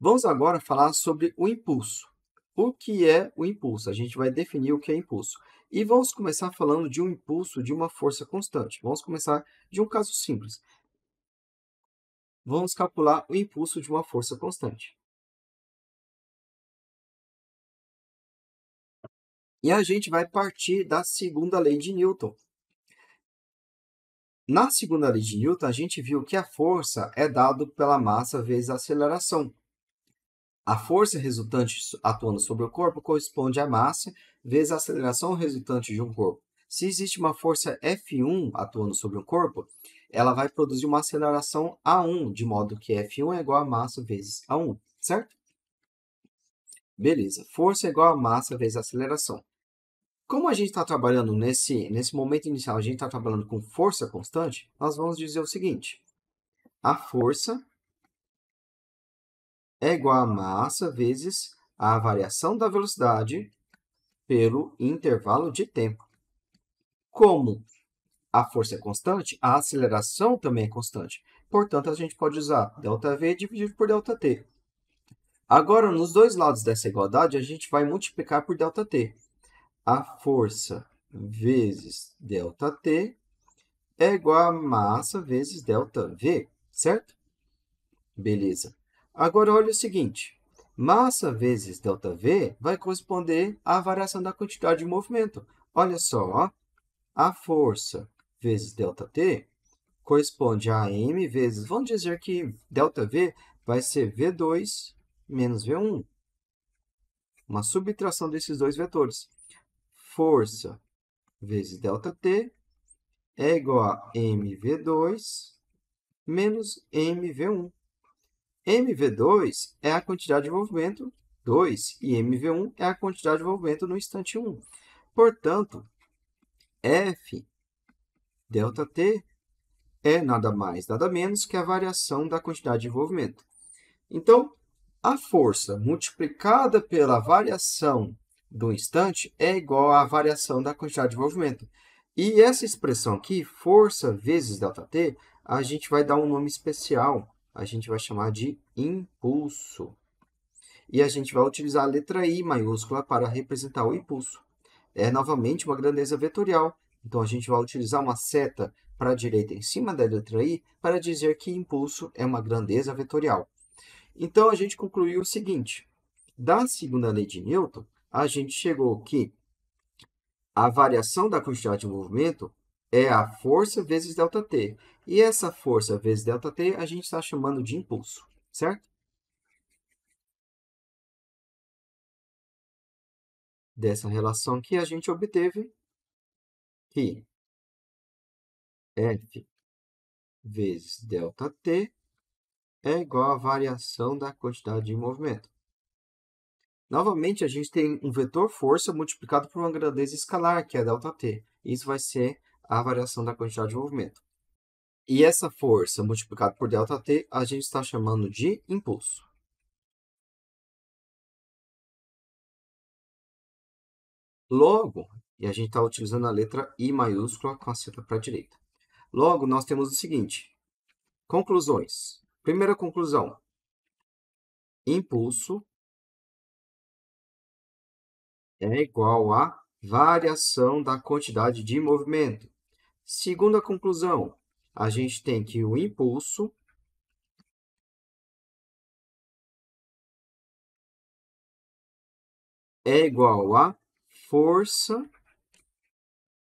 Vamos agora falar sobre o impulso. O que é o impulso? A gente vai definir o que é impulso. E vamos começar falando de um impulso de uma força constante. Vamos começar de um caso simples. Vamos calcular o impulso de uma força constante. E a gente vai partir da segunda lei de Newton. Na segunda lei de Newton, a gente viu que a força é dada pela massa vezes a aceleração. A força resultante atuando sobre o corpo corresponde à massa vezes a aceleração resultante de um corpo. Se existe uma força F1 atuando sobre um corpo, ela vai produzir uma aceleração A1, de modo que F1 é igual a massa vezes A1, certo? Beleza, força é igual a massa vezes a aceleração. Como a gente está trabalhando nesse, nesse momento inicial, a gente está trabalhando com força constante, nós vamos dizer o seguinte. A força é igual a massa vezes a variação da velocidade pelo intervalo de tempo. Como a força é constante, a aceleração também é constante. Portanto, a gente pode usar ΔV dividido por ΔT. Agora, nos dois lados dessa igualdade, a gente vai multiplicar por ΔT a força vezes delta T é igual a massa vezes delta V, certo? Beleza. Agora, olha o seguinte. Massa vezes delta V vai corresponder à variação da quantidade de movimento. Olha só, a força vezes delta T corresponde a m vezes, vamos dizer que delta V vai ser V2 menos V1. Uma subtração desses dois vetores força vezes ΔT é igual a mv2 menos mv1. mv2 é a quantidade de movimento 2 e mv1 é a quantidade de movimento no instante 1. Portanto, f ΔT é nada mais, nada menos que a variação da quantidade de envolvimento. Então, a força multiplicada pela variação do instante é igual à variação da quantidade de movimento E essa expressão aqui, força vezes ΔT, a gente vai dar um nome especial. A gente vai chamar de impulso. E a gente vai utilizar a letra I maiúscula para representar o impulso. É novamente uma grandeza vetorial. Então, a gente vai utilizar uma seta para a direita em cima da letra I para dizer que impulso é uma grandeza vetorial. Então, a gente concluiu o seguinte. Da segunda lei de Newton, a gente chegou que a variação da quantidade de movimento é a força vezes ΔT. E essa força vezes ΔT a gente está chamando de impulso, certo? Dessa relação que a gente obteve que F vezes ΔT é igual à variação da quantidade de movimento. Novamente, a gente tem um vetor força multiplicado por uma grandeza escalar, que é ΔT. Isso vai ser a variação da quantidade de movimento. E essa força multiplicada por ΔT, a gente está chamando de impulso. Logo, e a gente está utilizando a letra I maiúscula com a seta para a direita. Logo, nós temos o seguinte. Conclusões. Primeira conclusão. Impulso é igual à variação da quantidade de movimento. Segunda conclusão, a gente tem que o impulso é igual a força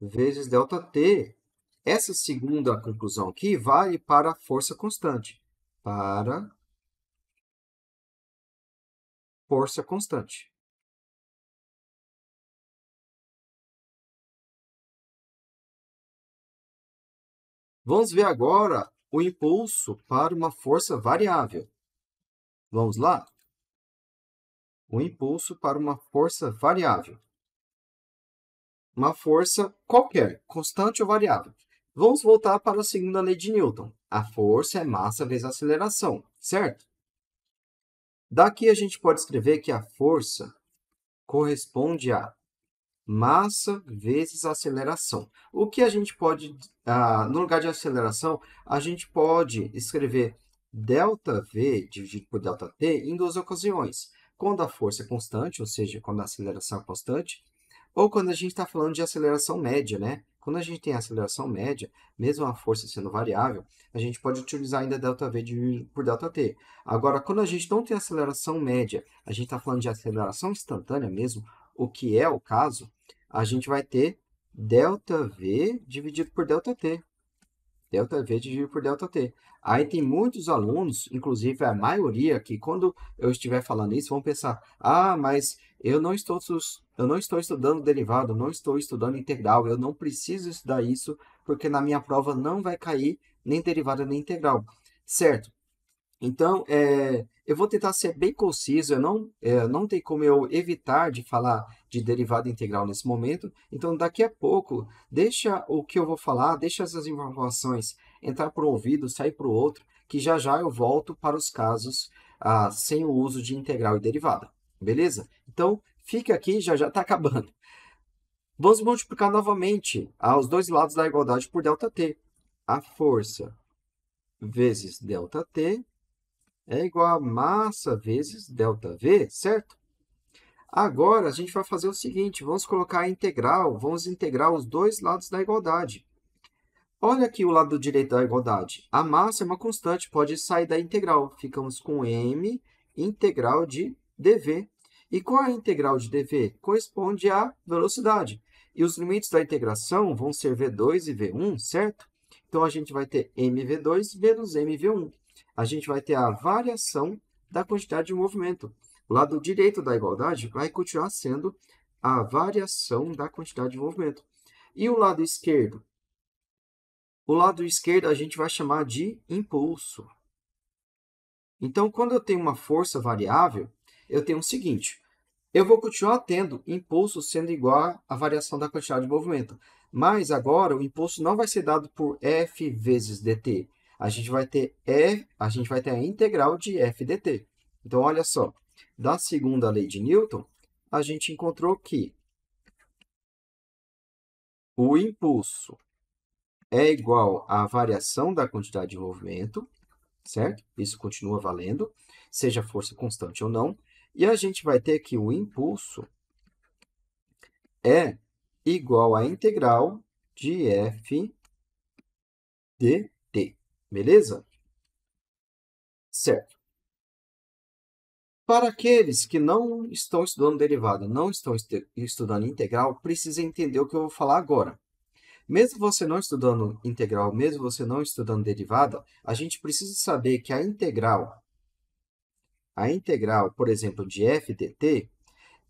vezes ΔT. Essa segunda conclusão aqui vale para a força constante. Para força constante. Vamos ver agora o impulso para uma força variável. Vamos lá? O impulso para uma força variável. Uma força qualquer, constante ou variável. Vamos voltar para a segunda lei de Newton. A força é massa vezes aceleração, certo? Daqui a gente pode escrever que a força corresponde a massa vezes aceleração. O que a gente pode, ah, no lugar de aceleração, a gente pode escrever delta V dividido por delta T em duas ocasiões. Quando a força é constante, ou seja, quando a aceleração é constante, ou quando a gente está falando de aceleração média, né? Quando a gente tem aceleração média, mesmo a força sendo variável, a gente pode utilizar ainda delta V dividido por delta t. Agora, quando a gente não tem aceleração média, a gente está falando de aceleração instantânea mesmo, o que é o caso, a gente vai ter delta V dividido por delta T. Delta V dividido por delta T. Aí tem muitos alunos, inclusive a maioria, que quando eu estiver falando isso, vão pensar, ah, mas eu não estou, eu não estou estudando derivado, não estou estudando integral, eu não preciso estudar isso, porque na minha prova não vai cair nem derivada nem integral. Certo, então, é, eu vou tentar ser bem conciso, eu não, é, não tem como eu evitar de falar de derivada integral nesse momento. Então, daqui a pouco, deixa o que eu vou falar, deixa essas informações entrar para um ouvido, sair para o outro, que já já eu volto para os casos ah, sem o uso de integral e derivada. Beleza? Então, fica aqui, já já está acabando. Vamos multiplicar novamente aos ah, dois lados da igualdade por delta t. A força vezes delta t é igual a massa vezes ΔV, certo? Agora, a gente vai fazer o seguinte, vamos colocar a integral, vamos integrar os dois lados da igualdade. Olha aqui o lado direito da igualdade. A massa é uma constante, pode sair da integral. Ficamos com m integral de dv. E qual é a integral de dv? Corresponde à velocidade. E os limites da integração vão ser v2 e v1, certo? Então, a gente vai ter mv2 menos mv1 a gente vai ter a variação da quantidade de movimento. O lado direito da igualdade vai continuar sendo a variação da quantidade de movimento. E o lado esquerdo? O lado esquerdo a gente vai chamar de impulso. Então, quando eu tenho uma força variável, eu tenho o seguinte, eu vou continuar tendo impulso sendo igual à variação da quantidade de movimento. Mas agora o impulso não vai ser dado por F vezes dt, a gente vai ter e, a gente vai ter a integral de f dt. Então, olha só, da segunda lei de Newton, a gente encontrou que o impulso é igual à variação da quantidade de movimento, certo? Isso continua valendo, seja força constante ou não. E a gente vai ter que o impulso é igual à integral de f dt Beleza? Certo. Para aqueles que não estão estudando derivada, não estão estudando integral, precisa entender o que eu vou falar agora. Mesmo você não estudando integral, mesmo você não estudando derivada, a gente precisa saber que a integral, a integral, por exemplo, de f dt,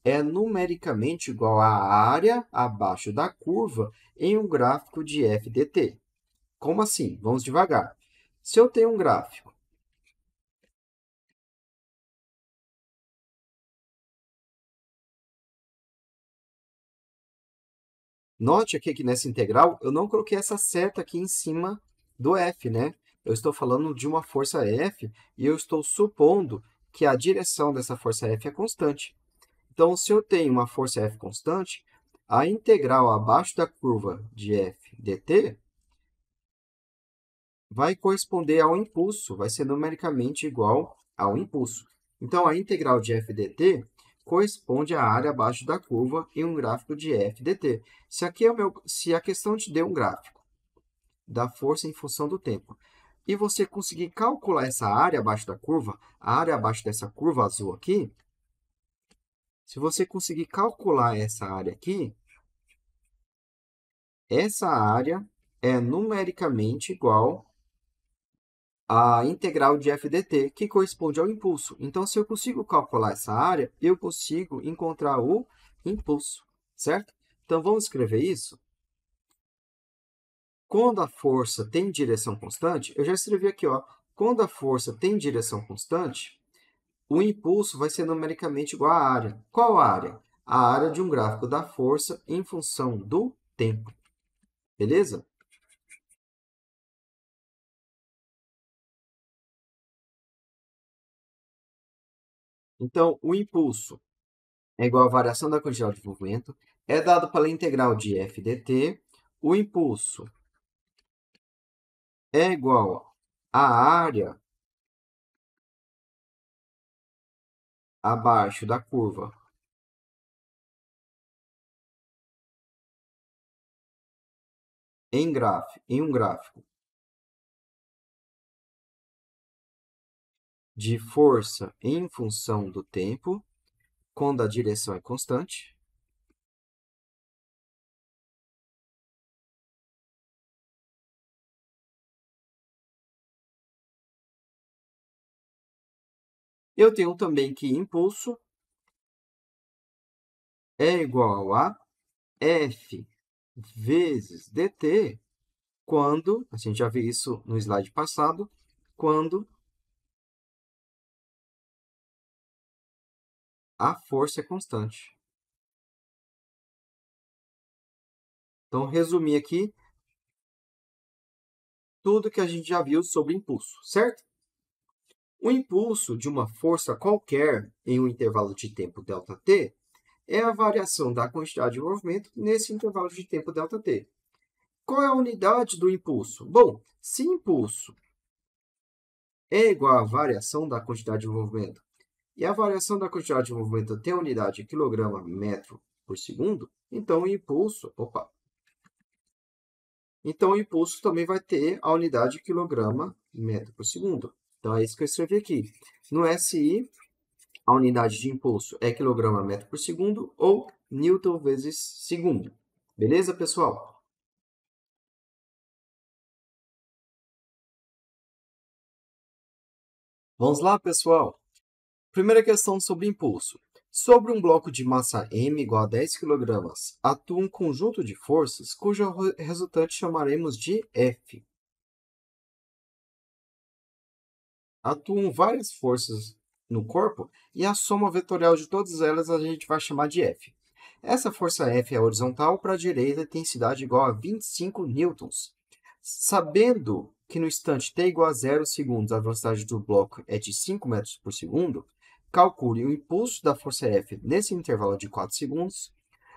é numericamente igual à área abaixo da curva em um gráfico de f dt. Como assim? Vamos devagar. Se eu tenho um gráfico Note aqui que nessa integral eu não coloquei essa seta aqui em cima do F, né? Eu estou falando de uma força F e eu estou supondo que a direção dessa força F é constante. Então, se eu tenho uma força F constante, a integral abaixo da curva de F dt vai corresponder ao impulso, vai ser numericamente igual ao impulso. Então, a integral de f dt corresponde à área abaixo da curva em um gráfico de f dt. Se, aqui é meu, se a questão te deu um gráfico da força em função do tempo, e você conseguir calcular essa área abaixo da curva, a área abaixo dessa curva azul aqui, se você conseguir calcular essa área aqui, essa área é numericamente igual a integral de f dt que corresponde ao impulso. Então, se eu consigo calcular essa área, eu consigo encontrar o impulso, certo? Então, vamos escrever isso? Quando a força tem direção constante, eu já escrevi aqui, ó, quando a força tem direção constante, o impulso vai ser numericamente igual à área. Qual área? A área de um gráfico da força em função do tempo. Beleza? Então, o impulso é igual à variação da quantidade de movimento, é dado pela integral de f dt. O impulso é igual à área abaixo da curva em, gráfico, em um gráfico de força em função do tempo, quando a direção é constante. Eu tenho também que impulso é igual a F vezes dt quando, a gente já viu isso no slide passado, quando a força é constante. Então, resumir aqui tudo que a gente já viu sobre impulso, certo? O impulso de uma força qualquer em um intervalo de tempo ΔT é a variação da quantidade de movimento nesse intervalo de tempo ΔT. Qual é a unidade do impulso? Bom, se impulso é igual à variação da quantidade de movimento e a variação da quantidade de movimento até a unidade quilograma metro por segundo, então o impulso, opa, então o impulso também vai ter a unidade quilograma metro por segundo. Então é isso que eu escrevi aqui. No SI, a unidade de impulso é quilograma metro por segundo ou newton vezes segundo. Beleza, pessoal? Vamos lá, pessoal? Primeira questão sobre impulso. Sobre um bloco de massa m igual a 10 kg, atua um conjunto de forças cujo resultante chamaremos de F. Atuam várias forças no corpo e a soma vetorial de todas elas a gente vai chamar de F. Essa força F é horizontal para a direita e tem cidade igual a 25 newtons. Sabendo que no instante t igual a 0 segundos a velocidade do bloco é de 5 metros por segundo, Calcule o impulso da força F nesse intervalo de 4 segundos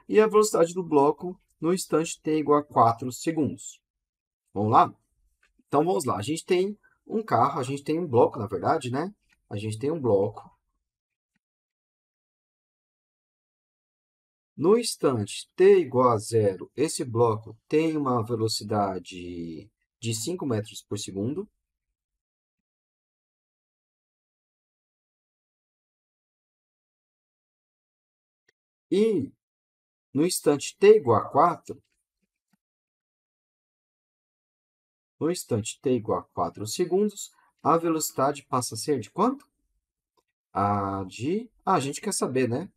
e a velocidade do bloco no instante t igual a 4 segundos. Vamos lá? Então vamos lá. A gente tem um carro, a gente tem um bloco, na verdade, né? A gente tem um bloco. No instante t igual a zero, esse bloco tem uma velocidade de 5 metros por segundo. E no instante t igual a 4, no instante t igual a 4 segundos, a velocidade passa a ser de quanto? A de... Ah, a gente quer saber, né?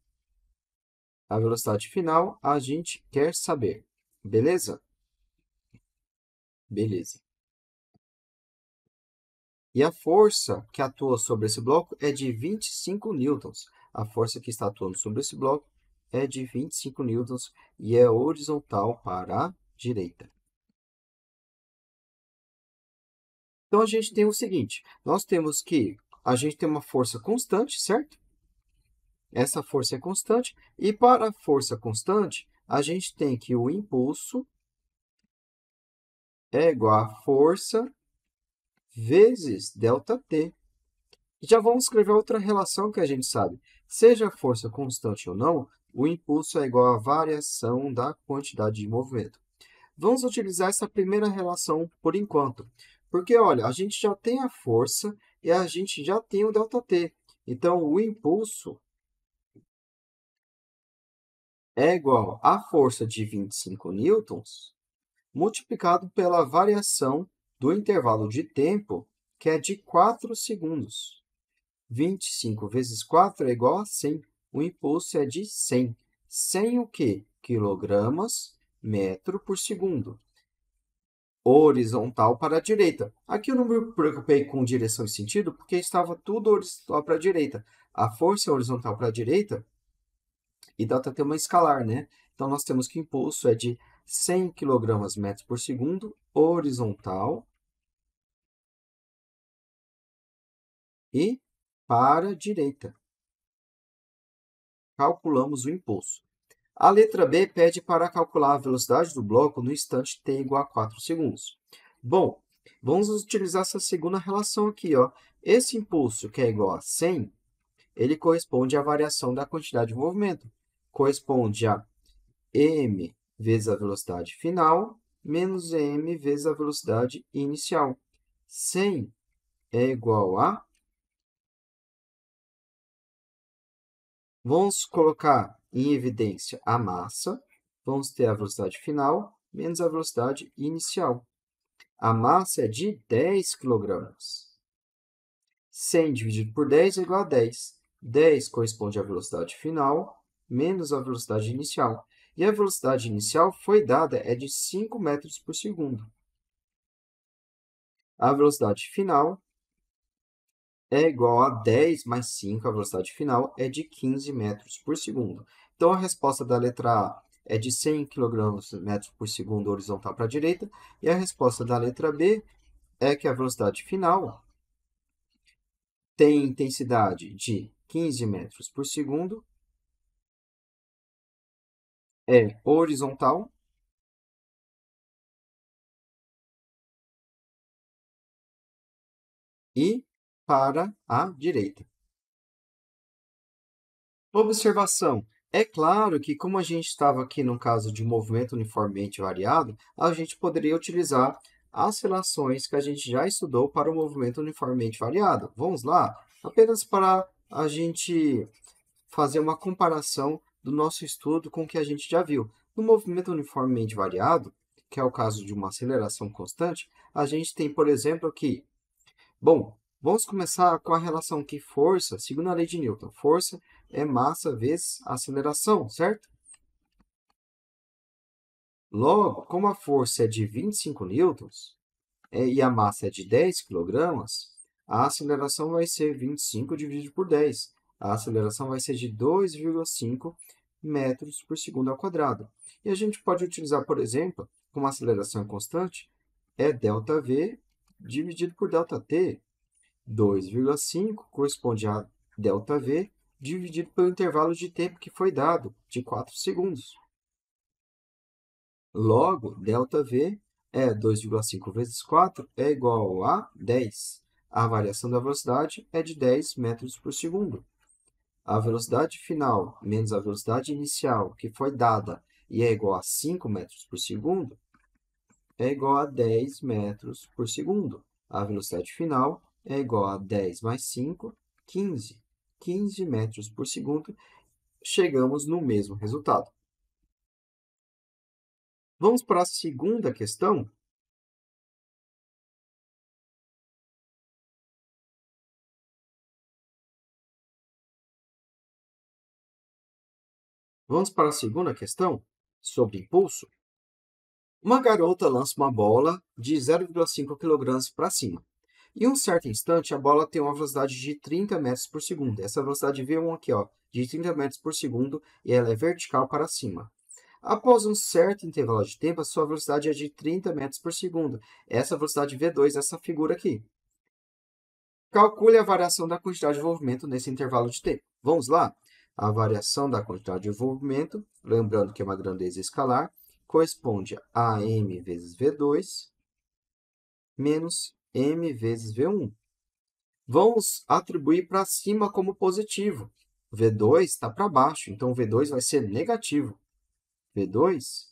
A velocidade final, a gente quer saber. Beleza? Beleza. E a força que atua sobre esse bloco é de 25 newtons. A força que está atuando sobre esse bloco é de 25 N e é horizontal para a direita. Então, a gente tem o seguinte, nós temos que a gente tem uma força constante, certo? Essa força é constante, e para a força constante, a gente tem que o impulso é igual à força vezes ΔT. já vamos escrever outra relação que a gente sabe. Seja a força constante ou não, o impulso é igual à variação da quantidade de movimento. Vamos utilizar essa primeira relação por enquanto, porque olha, a gente já tem a força e a gente já tem o ΔT. Então, o impulso é igual à força de 25 newtons multiplicado pela variação do intervalo de tempo, que é de 4 segundos. 25 vezes 4 é igual a 100 o impulso é de 100. 100 o quê? Quilogramas metro por segundo. Horizontal para a direita. Aqui eu não me preocupei com direção e sentido, porque estava tudo horizontal para a direita. A força é horizontal para a direita e dá até uma escalar, né? Então, nós temos que o impulso é de 100 kg metros por segundo, horizontal e para a direita calculamos o impulso. A letra B pede para calcular a velocidade do bloco no instante t igual a 4 segundos. Bom, vamos utilizar essa segunda relação aqui. Ó. Esse impulso, que é igual a 100, ele corresponde à variação da quantidade de movimento. Corresponde a m vezes a velocidade final menos m vezes a velocidade inicial. 100 é igual a Vamos colocar em evidência a massa, vamos ter a velocidade final menos a velocidade inicial. A massa é de 10 kg. 100 dividido por 10 é igual a 10. 10 corresponde à velocidade final menos a velocidade inicial. E a velocidade inicial foi dada é de 5 metros por segundo. A velocidade final é igual a 10 mais 5, a velocidade final é de 15 metros por segundo. Então, a resposta da letra A é de 100 km metros por segundo horizontal para a direita, e a resposta da letra B é que a velocidade final tem intensidade de 15 metros por segundo, é horizontal, e para a direita. Observação. É claro que, como a gente estava aqui no caso de movimento uniformemente variado, a gente poderia utilizar as relações que a gente já estudou para o movimento uniformemente variado. Vamos lá? Apenas para a gente fazer uma comparação do nosso estudo com o que a gente já viu. No movimento uniformemente variado, que é o caso de uma aceleração constante, a gente tem, por exemplo, que, bom, Vamos começar com a relação que força, segundo a lei de Newton, força é massa vezes aceleração, certo? Logo, como a força é de 25 newtons é, e a massa é de 10 kg, a aceleração vai ser 25 dividido por 10. A aceleração vai ser de 2,5 metros por segundo ao quadrado. E a gente pode utilizar, por exemplo, como a aceleração constante, é ΔV dividido por ΔT, 2,5 corresponde a ΔV dividido pelo intervalo de tempo que foi dado, de 4 segundos. Logo, ΔV é 2,5 vezes 4 é igual a 10. A variação da velocidade é de 10 metros por segundo. A velocidade final menos a velocidade inicial, que foi dada e é igual a 5 metros por segundo, é igual a 10 metros por segundo. A velocidade final é igual a 10 mais 5, 15. 15 metros por segundo, chegamos no mesmo resultado. Vamos para a segunda questão? Vamos para a segunda questão, sobre impulso. Uma garota lança uma bola de 0,5 kg para cima. Em um certo instante, a bola tem uma velocidade de 30 metros por segundo. Essa velocidade V1 aqui, ó, de 30 metros por segundo, e ela é vertical para cima. Após um certo intervalo de tempo, a sua velocidade é de 30 metros por segundo. Essa velocidade V2, essa figura aqui. Calcule a variação da quantidade de movimento nesse intervalo de tempo. Vamos lá? A variação da quantidade de movimento, lembrando que é uma grandeza escalar, corresponde a m vezes V2 menos m vezes v1. Vamos atribuir para cima como positivo. V2 está para baixo, então V2 vai ser negativo. V2,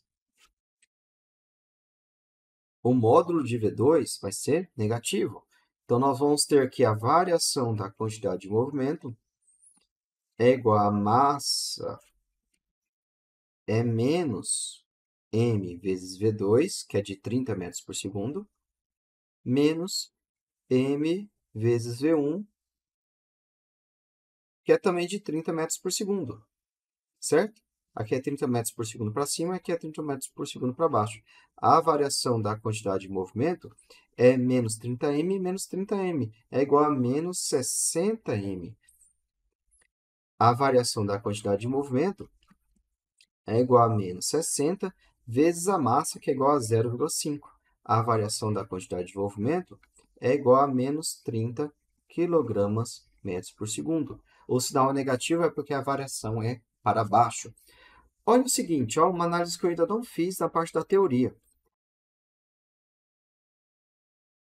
o módulo de V2 vai ser negativo. Então, nós vamos ter aqui a variação da quantidade de movimento é igual a massa é menos m vezes V2, que é de 30 metros por segundo, menos m vezes v1, que é também de 30 metros por segundo, certo? Aqui é 30 metros por segundo para cima, aqui é 30 metros por segundo para baixo. A variação da quantidade de movimento é menos 30m menos 30m, é igual a menos 60m. A variação da quantidade de movimento é igual a menos 60 vezes a massa, que é igual a 0,5 a variação da quantidade de envolvimento é igual a menos 30 kg metros por segundo. O sinal negativo é porque a variação é para baixo. Olha o seguinte, ó, uma análise que eu ainda não fiz na parte da teoria.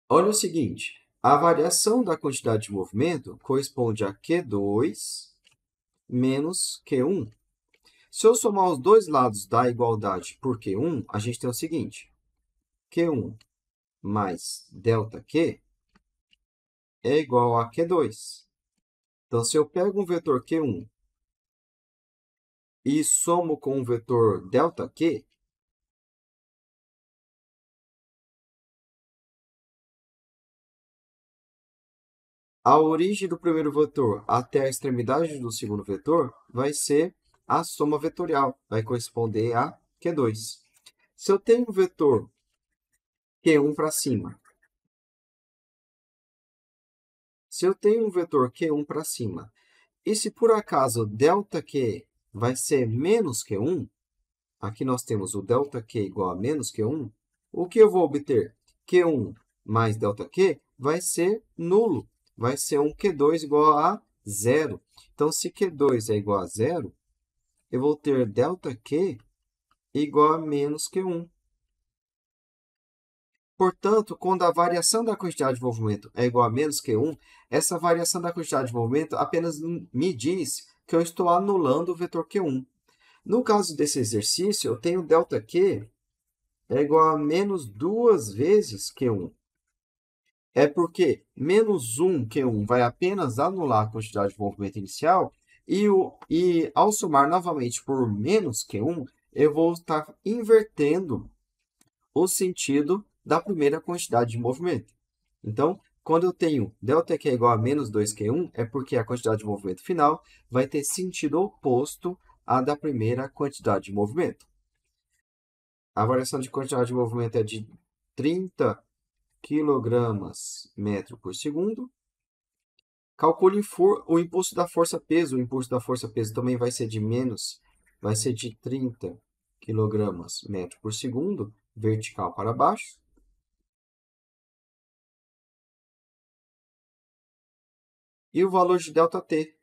Olha o seguinte, a variação da quantidade de movimento corresponde a Q2 menos Q1. Se eu somar os dois lados da igualdade por Q1, a gente tem o seguinte, Q1 mais delta Q é igual a Q2. Então, se eu pego um vetor Q1 e somo com o vetor delta Q, a origem do primeiro vetor até a extremidade do segundo vetor vai ser a soma vetorial, vai corresponder a Q2. Se eu tenho um vetor Q1 para cima. Se eu tenho um vetor Q1 para cima, e se por acaso delta Q vai ser menos Q1, aqui nós temos o ΔQ igual a menos Q1, o que eu vou obter? Q1 mais ΔQ vai ser nulo, vai ser um Q2 igual a zero. Então, se Q2 é igual a zero, eu vou ter ΔQ igual a menos Q1. Portanto, quando a variação da quantidade de movimento é igual a menos que 1, essa variação da quantidade de movimento apenas me diz que eu estou anulando o vetor Q1. No caso desse exercício, eu tenho ΔQ é igual a menos duas vezes Q1. É porque menos 1 Q1 vai apenas anular a quantidade de movimento inicial e, o, e ao somar novamente por menos Q1, eu vou estar invertendo o sentido da primeira quantidade de movimento. Então, quando eu tenho ΔQ igual a menos 2Q1, é porque a quantidade de movimento final vai ter sentido oposto à da primeira quantidade de movimento. A variação de quantidade de movimento é de 30 kg metro por segundo. Calcule o impulso da força-peso. O impulso da força-peso também vai ser de menos, vai ser de 30 kg metro por segundo, vertical para baixo. E o valor de ΔT,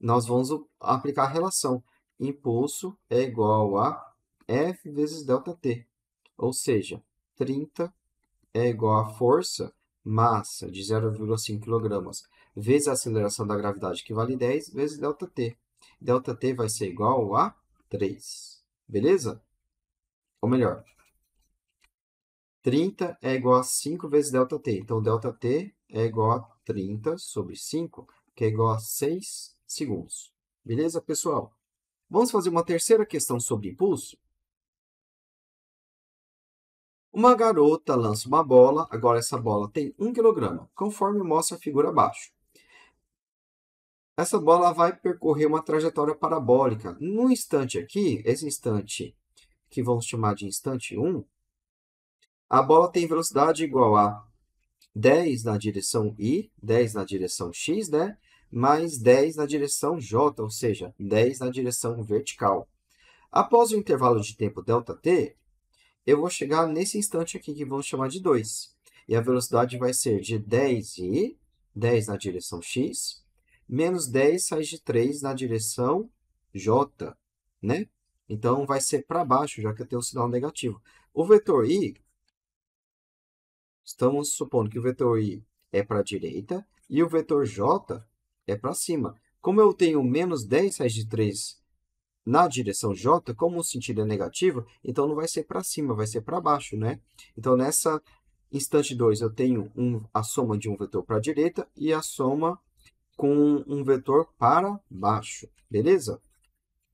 nós vamos aplicar a relação. Impulso é igual a F vezes ΔT, ou seja, 30 é igual a força, massa de 0,5 kg, vezes a aceleração da gravidade, que vale 10, vezes ΔT. ΔT vai ser igual a 3, beleza? Ou melhor, 30 é igual a 5 vezes ΔT, então ΔT é igual a 30 sobre 5, que é igual a 6 segundos. Beleza, pessoal? Vamos fazer uma terceira questão sobre impulso? Uma garota lança uma bola, agora essa bola tem 1 kg, conforme mostra a figura abaixo. Essa bola vai percorrer uma trajetória parabólica. No instante aqui, esse instante que vamos chamar de instante 1, a bola tem velocidade igual a 10 na direção I, 10 na direção X, né? mais 10 na direção J, ou seja, 10 na direção vertical. Após o intervalo de tempo ΔT, eu vou chegar nesse instante aqui que vamos chamar de 2. E a velocidade vai ser de 10 i 10 na direção x, menos 10 sai de 3 na direção j, né? Então, vai ser para baixo, já que eu tenho o um sinal negativo. O vetor i Estamos supondo que o vetor i é para a direita e o vetor j é para cima. Como eu tenho menos 10 raiz de 3 na direção j, como o sentido é negativo, então não vai ser para cima, vai ser para baixo, né? Então, nessa instante 2, eu tenho um, a soma de um vetor para a direita e a soma com um vetor para baixo, beleza?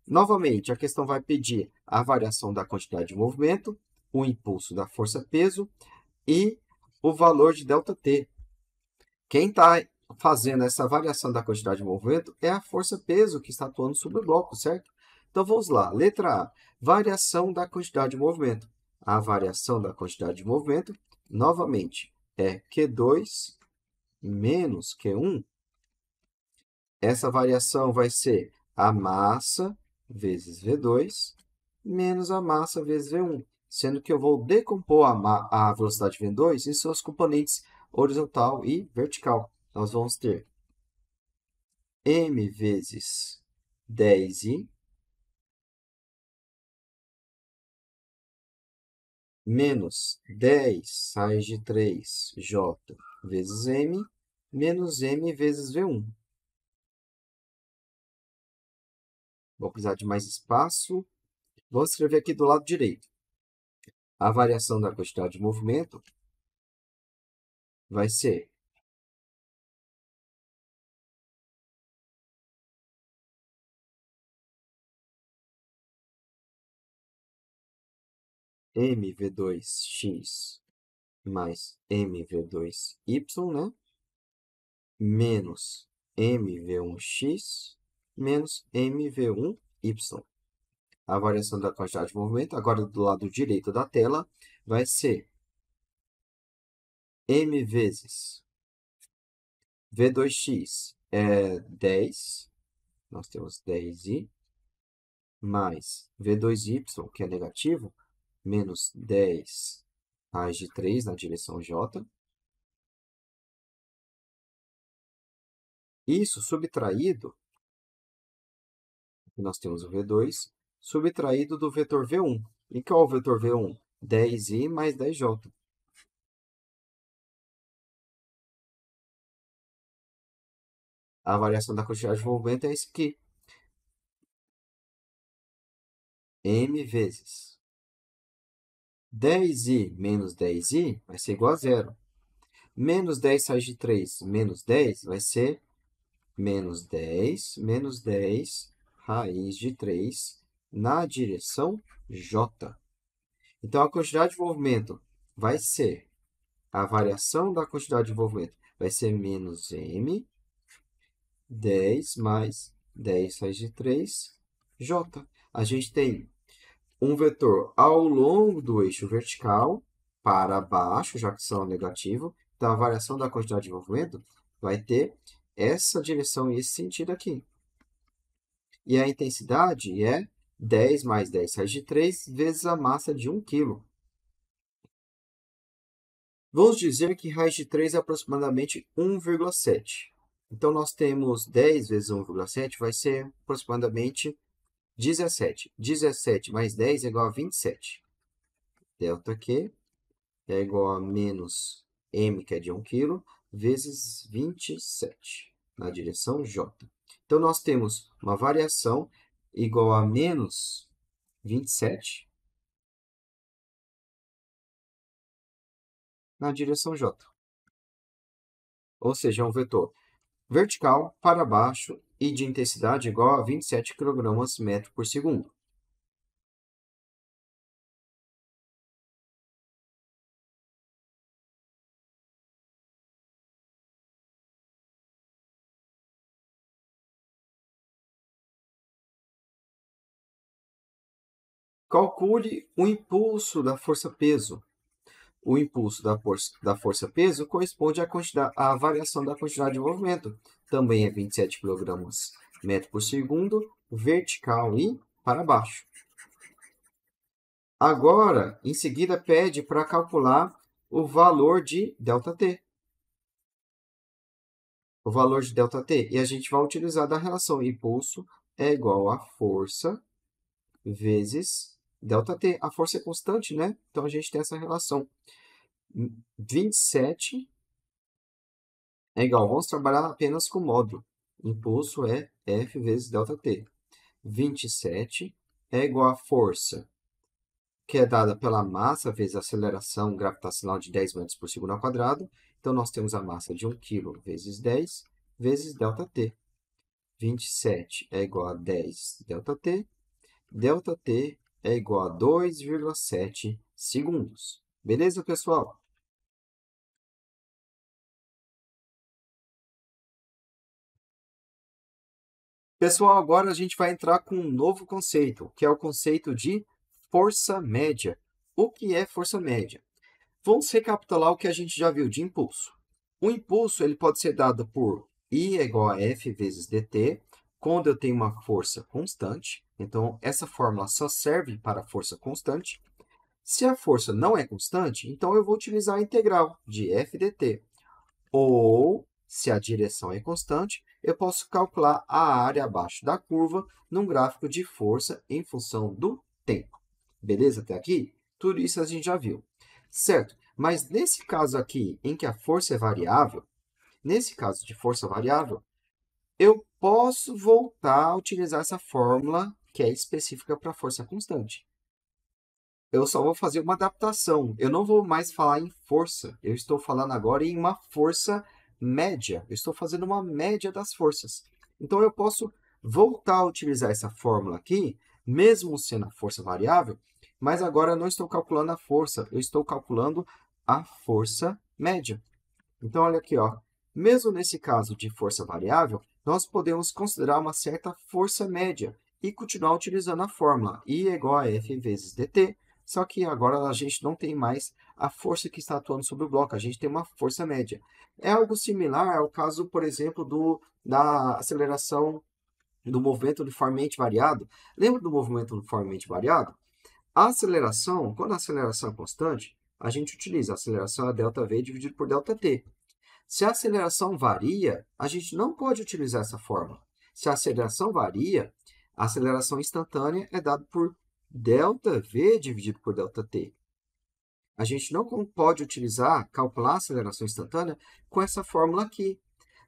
Novamente, a questão vai pedir a variação da quantidade de movimento, o impulso da força-peso e o valor de ΔT. Quem está fazendo essa variação da quantidade de movimento é a força-peso que está atuando sobre o bloco, certo? Então vamos lá. Letra A, variação da quantidade de movimento. A variação da quantidade de movimento, novamente, é Q2 menos Q1. Essa variação vai ser a massa vezes V2 menos a massa vezes V1 sendo que eu vou decompor a, a velocidade V2 em seus componentes horizontal e vertical. Nós vamos ter m vezes 10i menos 10 sai de 3j vezes m menos m vezes v1. Vou precisar de mais espaço. Vou escrever aqui do lado direito a variação da quantidade de movimento vai ser mv2x mais mv2y, né? Menos mv1x menos mv1y a variação da quantidade de movimento, agora do lado direito da tela, vai ser m vezes v2x é 10, nós temos 10i, mais v2y, que é negativo, menos 10 raiz de 3 na direção j. Isso subtraído, nós temos o v2, subtraído do vetor V1. E qual é o vetor V1? 10i mais 10j. A variação da quantidade de movimento é isso aqui. m vezes 10i menos 10i vai ser igual a zero. Menos 10 sai de 3, menos 10 vai ser menos 10, menos 10 raiz de 3 na direção J. Então, a quantidade de movimento vai ser a variação da quantidade de movimento vai ser menos m, 10 mais 10 raiz de 3, j. A gente tem um vetor ao longo do eixo vertical, para baixo, já que são negativo. Então, a variação da quantidade de movimento vai ter essa direção e esse sentido aqui. E a intensidade é 10 mais 10 raiz de 3 vezes a massa de 1 kg. Vamos dizer que raiz de 3 é aproximadamente 1,7. Então, nós temos 10 vezes 1,7 vai ser aproximadamente 17. 17 mais 10 é igual a 27. Delta Q é igual a menos M, que é de 1 kg, vezes 27, na direção J. Então, nós temos uma variação igual a menos 27 na direção J. Ou seja, é um vetor vertical para baixo e de intensidade igual a 27 kg metro por segundo. Calcule o impulso da força-peso. O impulso da, da força-peso corresponde à, à variação da quantidade de movimento. Também é 27 kg metro por segundo, vertical e para baixo. Agora, em seguida, pede para calcular o valor de ΔT. O valor de ΔT. E a gente vai utilizar da relação impulso é igual a força vezes ΔT. A força é constante, né? Então a gente tem essa relação. 27 hum, é igual, vamos trabalhar apenas com módulo. Impulso é F vezes ΔT. 27 é igual a força que é dada pela massa vezes a aceleração gravitacional de 10 metros por segundo ao quadrado. Então, nós temos a massa de 1 kg vezes 10 vezes ΔT. 27 é igual a 10 ΔT. ΔT é igual a 2,7 segundos. Beleza, pessoal? Pessoal, agora a gente vai entrar com um novo conceito, que é o conceito de força média. O que é força média? Vamos recapitular o que a gente já viu de impulso. O impulso ele pode ser dado por I é igual a F vezes dt, quando eu tenho uma força constante. Então, essa fórmula só serve para força constante. Se a força não é constante, então eu vou utilizar a integral de f dt. Ou, se a direção é constante, eu posso calcular a área abaixo da curva num gráfico de força em função do tempo. Beleza até aqui? Tudo isso a gente já viu. Certo, mas nesse caso aqui, em que a força é variável, nesse caso de força variável, eu posso voltar a utilizar essa fórmula que é específica para força constante. Eu só vou fazer uma adaptação. Eu não vou mais falar em força. Eu estou falando agora em uma força média. Eu estou fazendo uma média das forças. Então eu posso voltar a utilizar essa fórmula aqui, mesmo sendo a força variável, mas agora eu não estou calculando a força, eu estou calculando a força média. Então olha aqui, ó, mesmo nesse caso de força variável, nós podemos considerar uma certa força média, e continuar utilizando a fórmula I é igual a F vezes dt, só que agora a gente não tem mais a força que está atuando sobre o bloco, a gente tem uma força média. É algo similar ao caso, por exemplo, do, da aceleração do movimento uniformemente variado. Lembra do movimento uniformemente variado? A aceleração, quando a aceleração é constante, a gente utiliza a aceleração é ΔV dividido por ΔT. Se a aceleração varia, a gente não pode utilizar essa fórmula. Se a aceleração varia, a aceleração instantânea é dada por ΔV dividido por ΔT. A gente não pode utilizar, calcular a aceleração instantânea com essa fórmula aqui.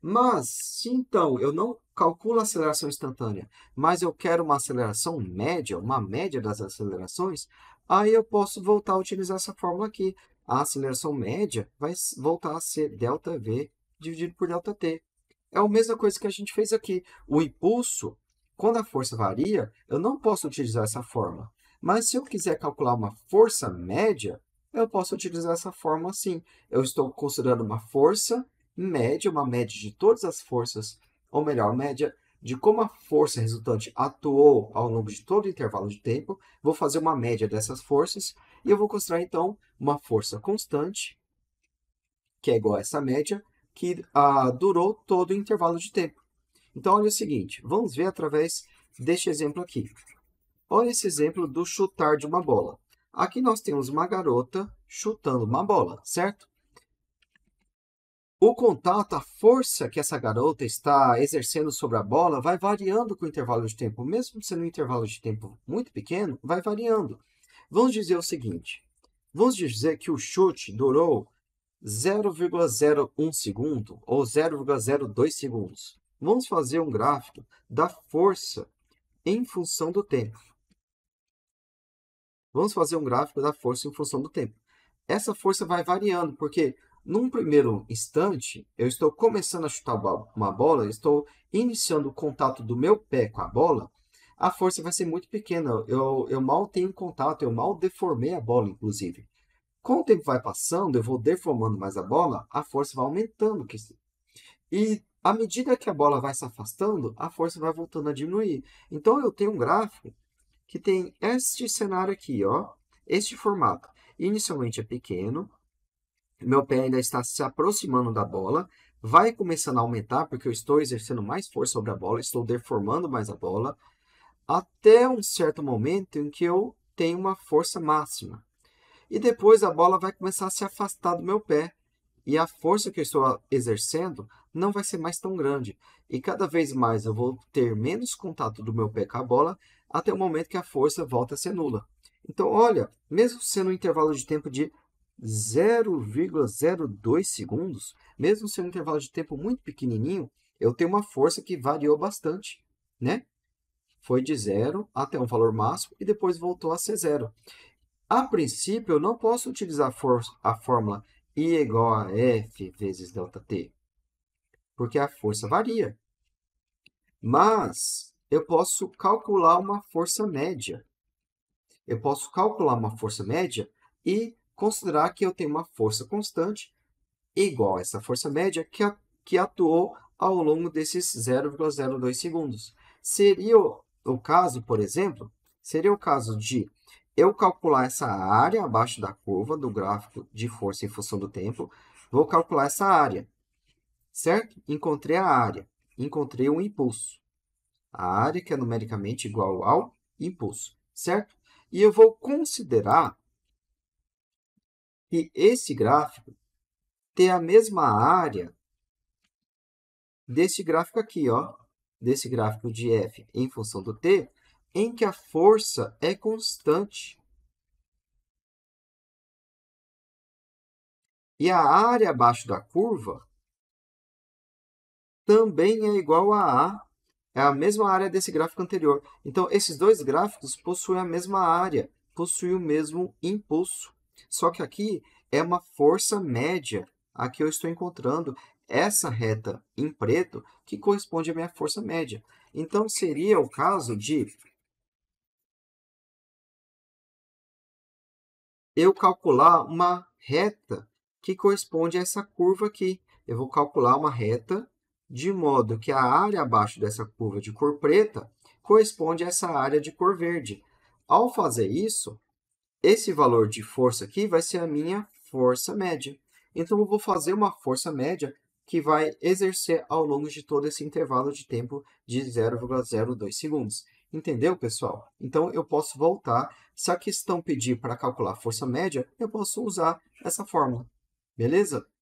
Mas, se então eu não calculo a aceleração instantânea, mas eu quero uma aceleração média, uma média das acelerações, aí eu posso voltar a utilizar essa fórmula aqui. A aceleração média vai voltar a ser ΔV dividido por ΔT. É a mesma coisa que a gente fez aqui. O impulso quando a força varia, eu não posso utilizar essa fórmula. Mas se eu quiser calcular uma força média, eu posso utilizar essa fórmula sim. Eu estou considerando uma força média, uma média de todas as forças, ou melhor, média de como a força resultante atuou ao longo de todo o intervalo de tempo. Vou fazer uma média dessas forças e eu vou considerar então uma força constante, que é igual a essa média, que ah, durou todo o intervalo de tempo. Então, olha o seguinte, vamos ver através deste exemplo aqui. Olha esse exemplo do chutar de uma bola. Aqui nós temos uma garota chutando uma bola, certo? O contato, a força que essa garota está exercendo sobre a bola vai variando com o intervalo de tempo. Mesmo sendo um intervalo de tempo muito pequeno, vai variando. Vamos dizer o seguinte, vamos dizer que o chute durou 0,01 segundo ou 0,02 segundos. Vamos fazer um gráfico da força em função do tempo. Vamos fazer um gráfico da força em função do tempo. Essa força vai variando, porque num primeiro instante, eu estou começando a chutar uma bola, estou iniciando o contato do meu pé com a bola, a força vai ser muito pequena. Eu, eu mal tenho contato, eu mal deformei a bola, inclusive. Com o tempo vai passando, eu vou deformando mais a bola, a força vai aumentando. E à medida que a bola vai se afastando, a força vai voltando a diminuir. Então, eu tenho um gráfico que tem este cenário aqui, ó, este formato. Inicialmente é pequeno, meu pé ainda está se aproximando da bola, vai começando a aumentar, porque eu estou exercendo mais força sobre a bola, estou deformando mais a bola, até um certo momento em que eu tenho uma força máxima. E depois a bola vai começar a se afastar do meu pé, e a força que eu estou exercendo não vai ser mais tão grande. E cada vez mais eu vou ter menos contato do meu pé com a bola até o momento que a força volta a ser nula. Então, olha, mesmo sendo um intervalo de tempo de 0,02 segundos, mesmo sendo um intervalo de tempo muito pequenininho, eu tenho uma força que variou bastante, né? Foi de zero até um valor máximo e depois voltou a ser zero. A princípio, eu não posso utilizar a, a fórmula I igual a F vezes delta T porque a força varia. Mas eu posso calcular uma força média. Eu posso calcular uma força média e considerar que eu tenho uma força constante igual a essa força média que, a, que atuou ao longo desses 0,02 segundos. Seria o, o caso, por exemplo, seria o caso de eu calcular essa área abaixo da curva do gráfico de força em função do tempo, vou calcular essa área certo? Encontrei a área, encontrei o impulso. A área que é numericamente igual ao impulso, certo? E eu vou considerar que esse gráfico tem a mesma área desse gráfico aqui, ó, desse gráfico de F em função do T, em que a força é constante. E a área abaixo da curva também é igual a A, é a mesma área desse gráfico anterior. Então, esses dois gráficos possuem a mesma área, possuem o mesmo impulso. Só que aqui é uma força média. Aqui eu estou encontrando essa reta em preto que corresponde à minha força média. Então, seria o caso de eu calcular uma reta que corresponde a essa curva aqui. Eu vou calcular uma reta de modo que a área abaixo dessa curva de cor preta corresponde a essa área de cor verde. Ao fazer isso, esse valor de força aqui vai ser a minha força média. Então, eu vou fazer uma força média que vai exercer ao longo de todo esse intervalo de tempo de 0,02 segundos. Entendeu, pessoal? Então, eu posso voltar. Se a questão pedir para calcular a força média, eu posso usar essa fórmula. Beleza?